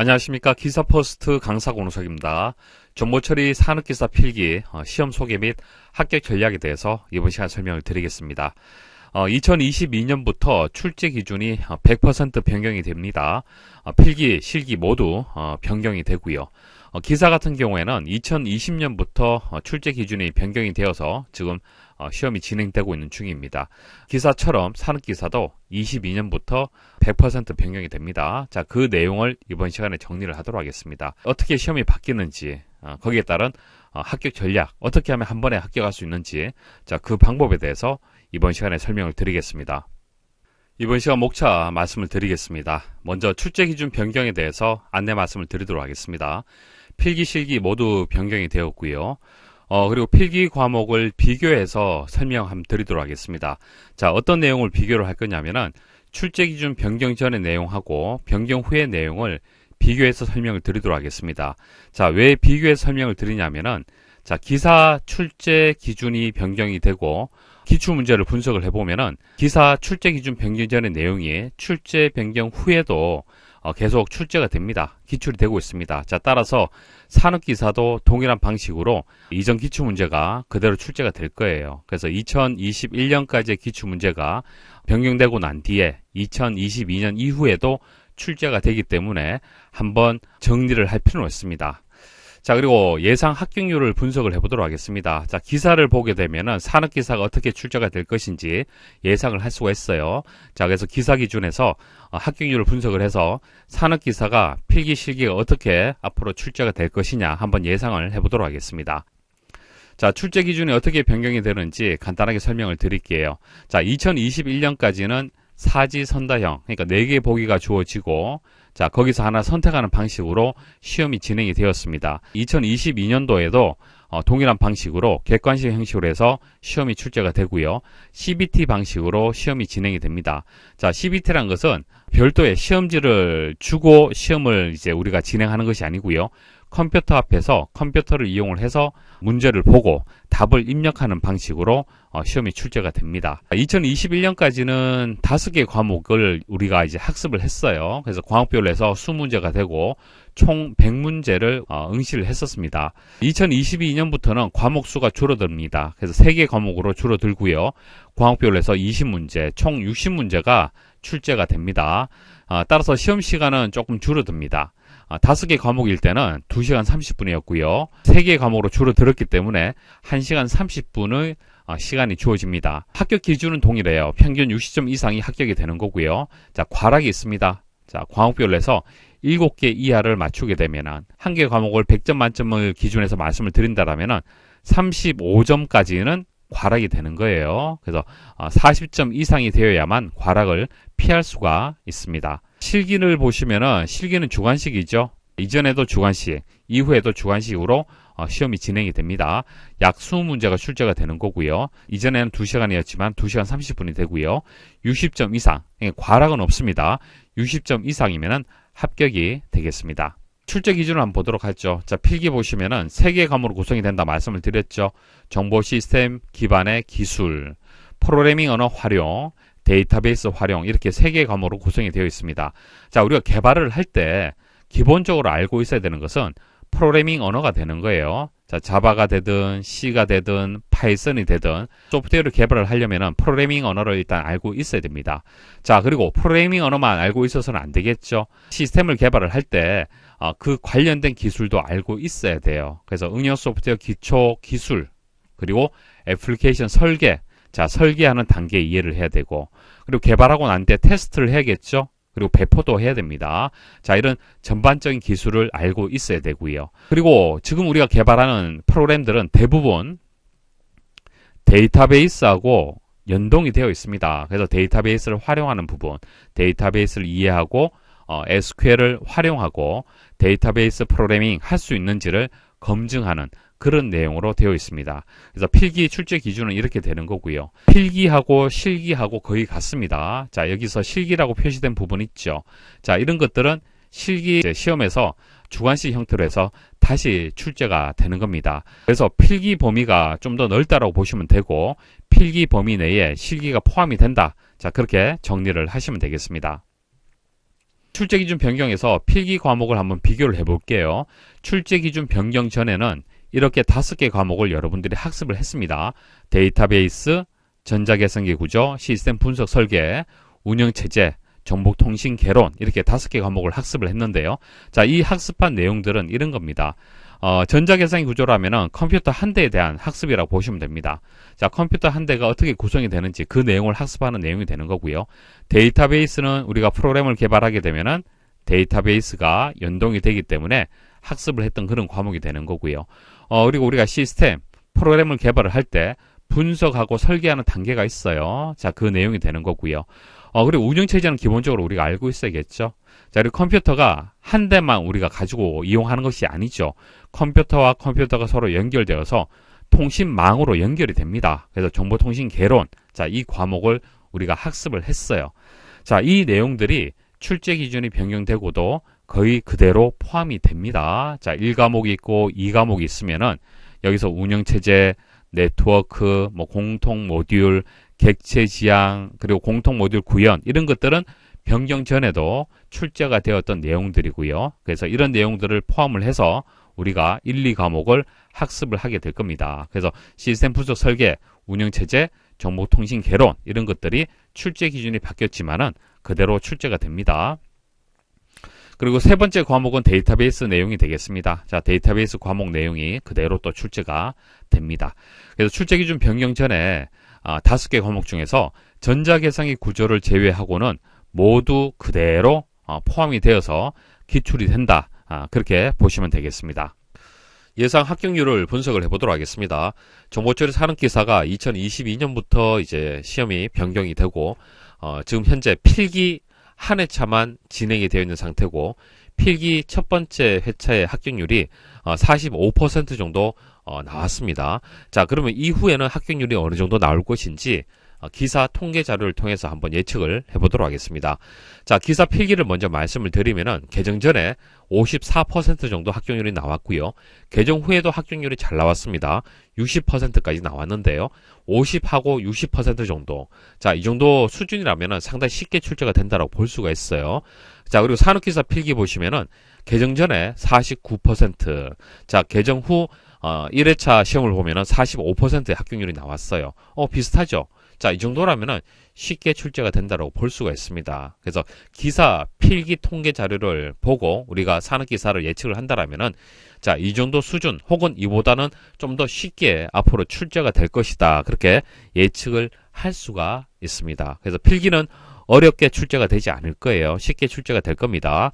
안녕하십니까. 기사포스트 강사 권우석입니다 정보처리 산업기사 필기, 어, 시험 소개 및 합격 전략에 대해서 이번 시간 설명을 드리겠습니다. 2022년부터 어, 출제 기준이 100% 어, 변경이 됩니다. 필기, 실기 모두 변경이 되고요. 기사 같은 경우에는 2020년부터 출제 기준이 변경이 되어서 지금 어, 시험이 진행되고 있는 중입니다. 기사처럼 산업기사도 22년부터 100% 변경이 됩니다. 자, 그 내용을 이번 시간에 정리를 하도록 하겠습니다. 어떻게 시험이 바뀌는지, 어, 거기에 따른 어, 합격 전략, 어떻게 하면 한 번에 합격할 수 있는지, 자, 그 방법에 대해서 이번 시간에 설명을 드리겠습니다. 이번 시간 목차 말씀을 드리겠습니다. 먼저 출제 기준 변경에 대해서 안내 말씀을 드리도록 하겠습니다. 필기 실기 모두 변경이 되었고요. 어, 그리고 필기 과목을 비교해서 설명 드리도록 하겠습니다. 자, 어떤 내용을 비교를 할 거냐면은 출제 기준 변경 전의 내용하고 변경 후의 내용을 비교해서 설명을 드리도록 하겠습니다. 자, 왜 비교해서 설명을 드리냐면은 자, 기사 출제 기준이 변경이 되고 기출 문제를 분석을 해보면은 기사 출제 기준 변경 전의 내용이 출제 변경 후에도 어, 계속 출제가 됩니다. 기출이 되고 있습니다. 자, 따라서 산업기사도 동일한 방식으로 이전 기출문제가 그대로 출제가 될 거예요. 그래서 2021년까지의 기출문제가 변경되고 난 뒤에 2022년 이후에도 출제가 되기 때문에 한번 정리를 할 필요는 없습니다. 자, 그리고 예상 합격률을 분석을 해보도록 하겠습니다. 자, 기사를 보게 되면은 산업 기사가 어떻게 출제가 될 것인지 예상을 할 수가 있어요. 자, 그래서 기사 기준에서 어, 합격률을 분석을 해서 산업 기사가 필기 실기가 어떻게 앞으로 출제가 될 것이냐 한번 예상을 해보도록 하겠습니다. 자, 출제 기준이 어떻게 변경이 되는지 간단하게 설명을 드릴게요. 자, 2021년까지는 사지 선다형, 그러니까 4개의 보기가 주어지고 자, 거기서 하나 선택하는 방식으로 시험이 진행이 되었습니다. 2022년도에도 어, 동일한 방식으로 객관식 형식으로 해서 시험이 출제가 되고요. CBT 방식으로 시험이 진행이 됩니다. 자, CBT란 것은 별도의 시험지를 주고 시험을 이제 우리가 진행하는 것이 아니고요. 컴퓨터 앞에서 컴퓨터를 이용을 해서 문제를 보고 답을 입력하는 방식으로 어, 시험이 출제가 됩니다. 2021년까지는 다섯 개 과목을 우리가 이제 학습을 했어요. 그래서 과목별로 해서 수문제가 되고 총 100문제를 어, 응시를 했었습니다. 2022년부터는 과목 수가 줄어듭니다. 그래서 세 개 과목으로 줄어들고요. 과목별로 해서 20문제, 총 60문제가 출제가 됩니다. 어, 따라서 시험 시간은 조금 줄어듭니다. 아, 다섯 개 과목일 때는 2시간 30분이었고요. 세 개 과목으로 줄어들었기 때문에 1시간 30분의 아, 시간이 주어집니다. 합격 기준은 동일해요. 평균 60점 이상이 합격이 되는 거고요. 자, 과락이 있습니다. 자, 과목별로 해서 7개 이하를 맞추게 되면 한개 과목을 100점 만점을 기준에서 말씀을 드린다라면 35점까지는 과락이 되는 거예요. 그래서 40점 아, 이상이 되어야만 과락을 피할 수가 있습니다. 실기를 보시면은 실기는 주관식이죠. 이전에도 주관식, 이후에도 주관식으로 어, 시험이 진행이 됩니다. 약 20문제가 출제가 되는 거고요. 이전에는 2시간이었지만 2시간 30분이 되고요. 60점 이상, 예, 과락은 없습니다. 60점 이상이면 합격이 되겠습니다. 출제 기준을 한번 보도록 하죠. 자, 필기 보시면은 3개 의 과목으로 구성이 된다 말씀을 드렸죠. 정보 시스템 기반의 기술, 프로그래밍 언어 활용, 데이터베이스 활용 이렇게 세개의 과목으로 구성이 되어 있습니다. 자, 우리가 개발을 할 때 기본적으로 알고 있어야 되는 것은 프로그래밍 언어가 되는 거예요. 자, 자바가 되든 C가 되든 파이썬이 되든 소프트웨어를 개발을 하려면은 프로그래밍 언어를 일단 알고 있어야 됩니다. 자, 그리고 프로그래밍 언어만 알고 있어서는 안 되겠죠. 시스템을 개발을 할때 어, 그 관련된 기술도 알고 있어야 돼요. 그래서 응용 소프트웨어 기초 기술 그리고 애플리케이션 설계 자 설계하는 단계 이해를 해야 되고 그리고 개발하고 난 뒤에 테스트를 해야겠죠. 그리고 배포도 해야 됩니다. 자, 이런 전반적인 기술을 알고 있어야 되고요. 그리고 지금 우리가 개발하는 프로그램들은 대부분 데이터베이스하고 연동이 되어 있습니다. 그래서 데이터베이스를 활용하는 부분, 데이터베이스를 이해하고 어, SQL을 활용하고 데이터베이스 프로그래밍 할 수 있는지를 검증하는 그런 내용으로 되어 있습니다. 그래서 필기 출제 기준은 이렇게 되는 거고요. 필기하고 실기하고 거의 같습니다. 자 여기서 실기라고 표시된 부분 있죠. 자 이런 것들은 실기 시험에서 주관식 형태로 해서 다시 출제가 되는 겁니다. 그래서 필기 범위가 좀 더 넓다라고 보시면 되고 필기 범위 내에 실기가 포함이 된다. 자 그렇게 정리를 하시면 되겠습니다. 출제 기준 변경에서 필기 과목을 한번 비교를 해볼게요. 출제 기준 변경 전에는 이렇게 다섯 개 과목을 여러분들이 학습을 했습니다. 데이터베이스, 전자계산기 구조, 시스템 분석 설계, 운영체제, 정보통신 개론 이렇게 다섯 개 과목을 학습을 했는데요. 자, 이 학습한 내용들은 이런 겁니다. 어, 전자계산기 구조라면은 컴퓨터 한 대에 대한 학습이라고 보시면 됩니다. 자, 컴퓨터 한 대가 어떻게 구성이 되는지 그 내용을 학습하는 내용이 되는 거고요. 데이터베이스는 우리가 프로그램을 개발하게 되면은 데이터베이스가 연동이 되기 때문에 학습을 했던 그런 과목이 되는 거고요. 어, 그리고 우리가 시스템, 프로그램을 개발을 할 때 분석하고 설계하는 단계가 있어요. 자, 그 내용이 되는 거고요. 어, 그리고 운영체제는 기본적으로 우리가 알고 있어야겠죠. 자, 그리고 컴퓨터가 한 대만 우리가 가지고 이용하는 것이 아니죠. 컴퓨터와 컴퓨터가 서로 연결되어서 통신망으로 연결이 됩니다. 그래서 정보통신 개론, 자, 이 과목을 우리가 학습을 했어요. 자, 이 내용들이 출제 기준이 변경되고도 거의 그대로 포함이 됩니다. 자, 1과목이 있고 2과목이 있으면은 여기서 운영체제, 네트워크, 뭐 공통 모듈, 객체 지향, 그리고 공통 모듈 구현 이런 것들은 변경 전에도 출제가 되었던 내용들이고요. 그래서 이런 내용들을 포함을 해서 우리가 1, 2 과목을 학습을 하게 될 겁니다. 그래서 시스템 분석 설계, 운영체제, 정보통신 개론 이런 것들이 출제 기준이 바뀌었지만은 그대로 출제가 됩니다. 그리고 세 번째 과목은 데이터베이스 내용이 되겠습니다. 자, 데이터베이스 과목 내용이 그대로 또 출제가 됩니다. 그래서 출제 기준 변경 전에 아, 다섯 개 과목 중에서 전자계상의 구조를 제외하고는 모두 그대로 어, 포함이 되어서 기출이 된다. 아, 그렇게 보시면 되겠습니다. 예상 합격률을 분석을 해보도록 하겠습니다. 정보처리 산업기사가 2022년부터 이제 시험이 변경이 되고 어, 지금 현재 필기 한 회차만 진행이 되어 있는 상태고 필기 첫 번째 회차의 합격률이 45% 어, 정도 어, 나왔습니다. 자 그러면 이후에는 합격률이 어느 정도 나올 것인지 어, 기사 통계 자료를 통해서 한번 예측을 해보도록 하겠습니다. 자, 기사 필기를 먼저 말씀을 드리면은 개정 전에 54% 정도 합격률이 나왔고요. 개정 후에도 합격률이 잘 나왔습니다. 60%까지 나왔는데요. 50하고 60% 정도. 자, 이 정도 수준이라면은 상당히 쉽게 출제가 된다고볼 수가 있어요. 자, 그리고 산업기사 필기 보시면은 개정 전에 49%, 자, 개정 후 어, 1회차 시험을 보면은 45%의 합격률이 나왔어요. 어, 비슷하죠? 자, 이 정도라면은 쉽게 출제가 된다고볼 수가 있습니다. 그래서 기사 필기 통계 자료를 보고 우리가 산업 기사를 예측을 한다라면은 자, 이 정도 수준 혹은 이보다는 좀 더 쉽게 앞으로 출제가 될 것이다. 그렇게 예측을 할 수가 있습니다. 그래서 필기는 어렵게 출제가 되지 않을 거예요. 쉽게 출제가 될 겁니다.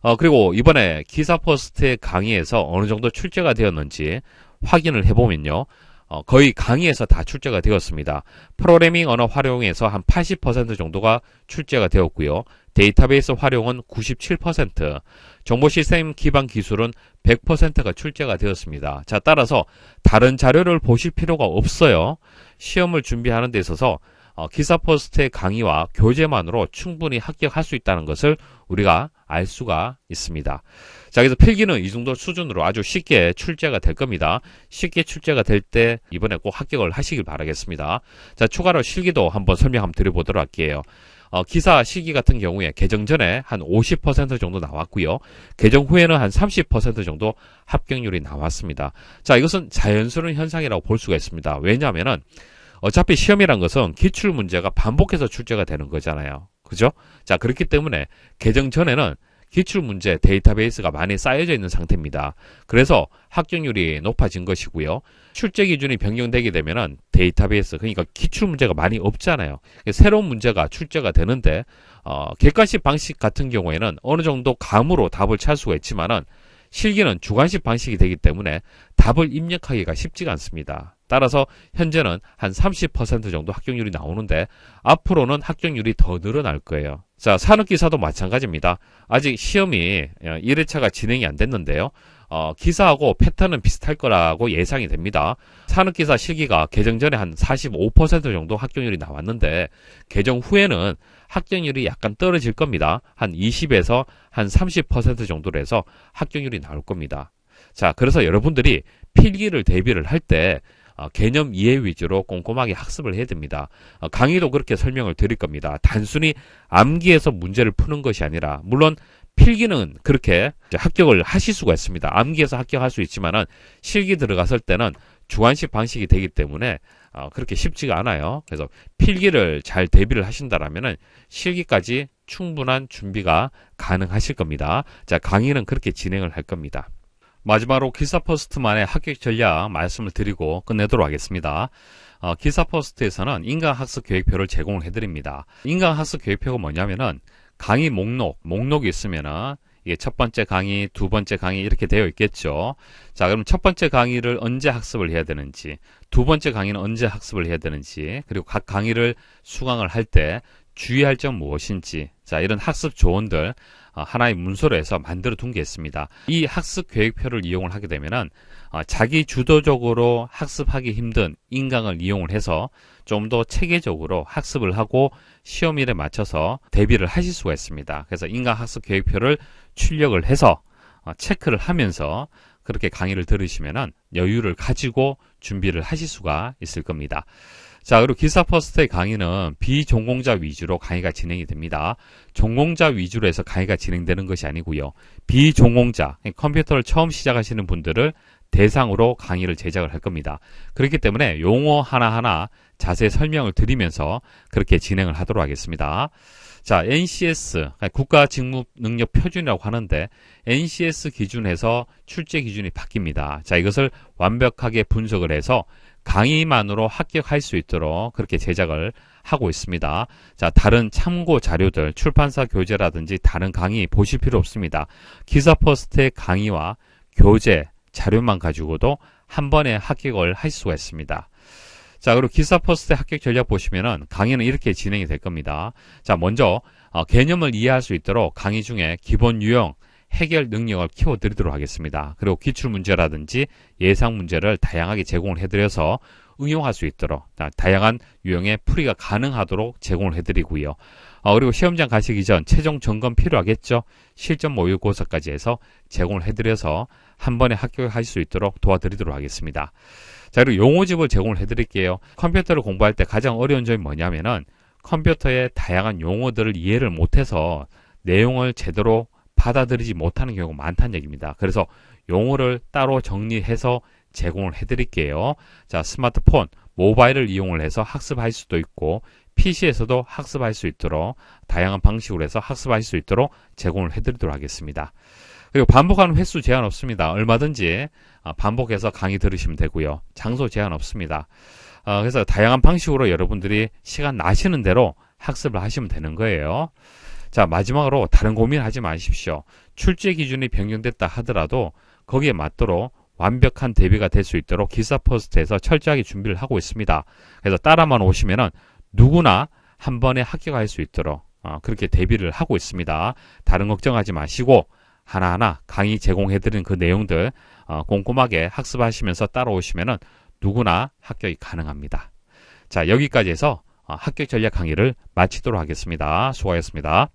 어, 그리고 이번에 기사 포스트의 강의에서 어느 정도 출제가 되었는지 확인을 해보면요. 어, 거의 강의에서 다 출제가 되었습니다. 프로그래밍 언어 활용에서 한 80% 정도가 출제가 되었고요. 데이터베이스 활용은 97%, 정보 시스템 기반 기술은 100%가 출제가 되었습니다. 자, 따라서 다른 자료를 보실 필요가 없어요. 시험을 준비하는 데 있어서 어, 기사 포스트의 강의와 교재만으로 충분히 합격할 수 있다는 것을 우리가 알 수가 있습니다. 자, 그래서 필기는 이 정도 수준으로 아주 쉽게 출제가 될 겁니다. 쉽게 출제가 될 때 이번에 꼭 합격을 하시길 바라겠습니다. 자, 추가로 실기도 한번 설명 한번 드려보도록 할게요. 어, 기사 실기 같은 경우에 개정 전에 한 50% 정도 나왔고요. 개정 후에는 한 30% 정도 합격률이 나왔습니다. 자, 이것은 자연스러운 현상이라고 볼 수가 있습니다. 왜냐하면은 어차피 시험이란 것은 기출 문제가 반복해서 출제가 되는 거잖아요. 그죠? 자, 그렇기 때문에 개정 전에는 기출문제 데이터베이스가 많이 쌓여져 있는 상태입니다. 그래서 합격률이 높아진 것이고요. 출제 기준이 변경되게 되면은 데이터베이스, 그러니까 기출문제가 많이 없잖아요. 새로운 문제가 출제가 되는데, 어, 객관식 방식 같은 경우에는 어느 정도 감으로 답을 찾을 수가 있지만은 실기는 주관식 방식이 되기 때문에 답을 입력하기가 쉽지가 않습니다. 따라서 현재는 한 30% 정도 합격률이 나오는데 앞으로는 합격률이 더 늘어날 거예요. 자, 산업기사도 마찬가지입니다. 아직 시험이 1회차가 어, 진행이 안 됐는데요. 어, 기사하고 패턴은 비슷할 거라고 예상이 됩니다. 산업기사 실기가 개정 전에 한 45% 정도 합격률이 나왔는데 개정 후에는 합격률이 약간 떨어질 겁니다. 한 20에서 한 30% 정도로 해서 합격률이 나올 겁니다. 자, 그래서 여러분들이 필기를 대비를 할때 어, 개념 이해 위주로 꼼꼼하게 학습을 해야 됩니다. 어, 강의도 그렇게 설명을 드릴 겁니다. 단순히 암기해서 문제를 푸는 것이 아니라 물론 필기는 그렇게 합격을 하실 수가 있습니다. 암기해서 합격할 수 있지만은 실기 들어갔을 때는 주관식 방식이 되기 때문에 어, 그렇게 쉽지가 않아요. 그래서 필기를 잘 대비를 하신다라면은 실기까지 충분한 준비가 가능하실 겁니다. 자, 강의는 그렇게 진행을 할 겁니다. 마지막으로 기사퍼스트만의 합격 전략 말씀을 드리고 끝내도록 하겠습니다. 어, 기사퍼스트에서는 인강학습 계획표를 제공을 해드립니다. 인강학습 계획표가 뭐냐면은 강의 목록, 목록이 있으면은 이게 첫 번째 강의, 두 번째 강의 이렇게 되어 있겠죠. 자, 그럼 첫 번째 강의를 언제 학습을 해야 되는지, 두 번째 강의는 언제 학습을 해야 되는지, 그리고 각 강의를 수강을 할 때 주의할 점 무엇인지, 자, 이런 학습 조언들 어, 하나의 문서로 해서 만들어 둔 게 있습니다. 이 학습 계획표를 이용을 하게 되면은 어, 자기 주도적으로 학습하기 힘든 인강을 이용을 해서 좀 더 체계적으로 학습을 하고 시험일에 맞춰서 대비를 하실 수가 있습니다. 그래서 인강 학습 계획표를 출력을 해서 어, 체크를 하면서 그렇게 강의를 들으시면은 여유를 가지고 준비를 하실 수가 있을 겁니다. 자, 그리고 기사 퍼스트의 강의는 비전공자 위주로 강의가 진행이 됩니다. 전공자 위주로 해서 강의가 진행되는 것이 아니고요. 비전공자, 그러니까 컴퓨터를 처음 시작하시는 분들을 대상으로 강의를 제작을 할 겁니다. 그렇기 때문에 용어 하나하나 자세히 설명을 드리면서 그렇게 진행을 하도록 하겠습니다. 자, NCS, 그러니까 국가 직무 능력 표준이라고 하는데, NCS 기준에서 출제 기준이 바뀝니다. 자, 이것을 완벽하게 분석을 해서 강의만으로 합격할 수 있도록 그렇게 제작을 하고 있습니다. 자, 다른 참고 자료들, 출판사 교재라든지 다른 강의 보실 필요 없습니다. 기사 포스트의 강의와 교재, 자료만 가지고도 한 번에 합격을 할 수가 있습니다. 자, 그리고 기사 포스트 의 합격 전략 보시면은 강의는 이렇게 진행이 될 겁니다. 자, 먼저 어, 개념을 이해할 수 있도록 강의 중에 기본 유형, 해결 능력을 키워드리도록 하겠습니다. 그리고 기출문제라든지 예상 문제를 다양하게 제공을 해드려서 응용할 수 있도록 다양한 유형의 풀이가 가능하도록 제공을 해드리고요. 아, 그리고 시험장 가시기 전 최종 점검 필요하겠죠? 실전 모의고사까지 해서 제공을 해드려서 한 번에 합격할 수 있도록 도와드리도록 하겠습니다. 자, 그리고 용어집을 제공을 해드릴게요. 컴퓨터를 공부할 때 가장 어려운 점이 뭐냐면은 컴퓨터의 다양한 용어들을 이해를 못해서 내용을 제대로 받아들이지 못하는 경우가 많다는 얘기입니다. 그래서 용어를 따로 정리해서 제공을 해드릴게요. 자, 스마트폰, 모바일을 이용을 해서 학습할 수도 있고, PC에서도 학습할 수 있도록 다양한 방식으로 해서 학습할 수 있도록 제공을 해드리도록 하겠습니다. 그리고 반복하는 횟수 제한 없습니다. 얼마든지 아, 반복해서 강의 들으시면 되고요. 장소 제한 없습니다. 아, 그래서 다양한 방식으로 여러분들이 시간 나시는 대로 학습을 하시면 되는 거예요. 자, 마지막으로 다른 고민하지 마십시오. 출제 기준이 변경됐다 하더라도 거기에 맞도록 완벽한 대비가 될 수 있도록 기사 포스트에서 철저하게 준비를 하고 있습니다. 그래서 따라만 오시면은 누구나 한 번에 합격할 수 있도록 어, 그렇게 대비를 하고 있습니다. 다른 걱정하지 마시고 하나하나 강의 제공해드린 그 내용들 어, 꼼꼼하게 학습하시면서 따라오시면은 누구나 합격이 가능합니다. 자 여기까지 해서 어, 합격 전략 강의를 마치도록 하겠습니다. 수고하셨습니다.